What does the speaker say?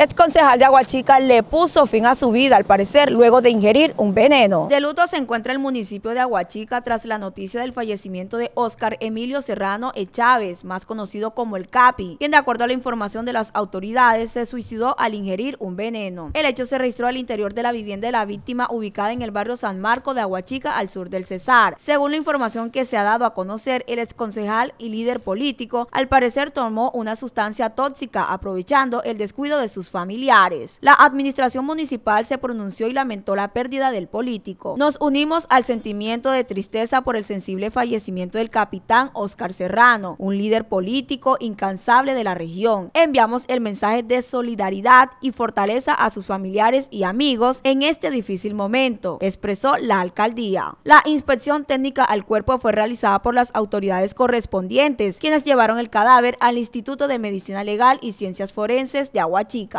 Ex concejal de Aguachica le puso fin a su vida, al parecer, luego de ingerir un veneno. De luto se encuentra el municipio de Aguachica tras la noticia del fallecimiento de Oscar Emilio Serrano Echávez, más conocido como el Capi, quien de acuerdo a la información de las autoridades se suicidó al ingerir un veneno. El hecho se registró al interior de la vivienda de la víctima ubicada en el barrio San Marco de Aguachica, al sur del Cesar. Según la información que se ha dado a conocer, el ex concejal y líder político, al parecer tomó una sustancia tóxica, aprovechando el descuido de sus familiares. La administración municipal se pronunció y lamentó la pérdida del político. Nos unimos al sentimiento de tristeza por el sensible fallecimiento del capitán Oscar Serrano, un líder político incansable de la región. Enviamos el mensaje de solidaridad y fortaleza a sus familiares y amigos en este difícil momento, expresó la alcaldía. La inspección técnica al cuerpo fue realizada por las autoridades correspondientes, quienes llevaron el cadáver al Instituto de Medicina Legal y Ciencias Forenses de Aguachica.